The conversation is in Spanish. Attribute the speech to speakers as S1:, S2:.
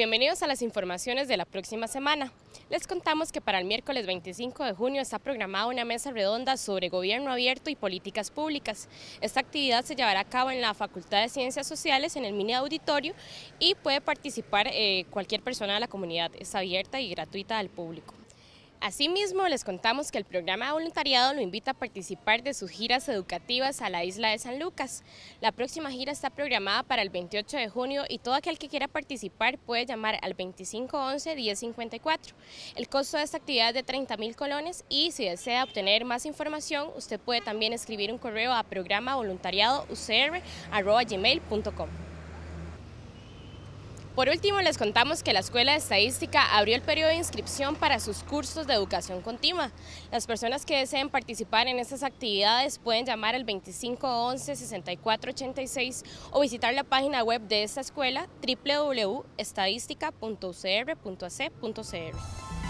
S1: Bienvenidos a las informaciones de la próxima semana. Les contamos que para el miércoles 25 de junio está programada una mesa redonda sobre gobierno abierto y políticas públicas. Esta actividad se llevará a cabo en la Facultad de Ciencias Sociales, en el mini auditorio, y puede participar eh, cualquier persona de la comunidad. Es abierta y gratuita al público. Asimismo, les contamos que el programa de voluntariado lo invita a participar de sus giras educativas a la isla de San Lucas. La próxima gira está programada para el 28 de junio y todo aquel que quiera participar puede llamar al 2511-1054. El costo de esta actividad es de 30 mil colones y si desea obtener más información, usted puede también escribir un correo a programa voluntariado por último, les contamos que la Escuela de Estadística abrió el periodo de inscripción para sus cursos de educación continua. Las personas que deseen participar en estas actividades pueden llamar al 2511-6486 o visitar la página web de esta escuela www.estadística.ucr.ac.cr.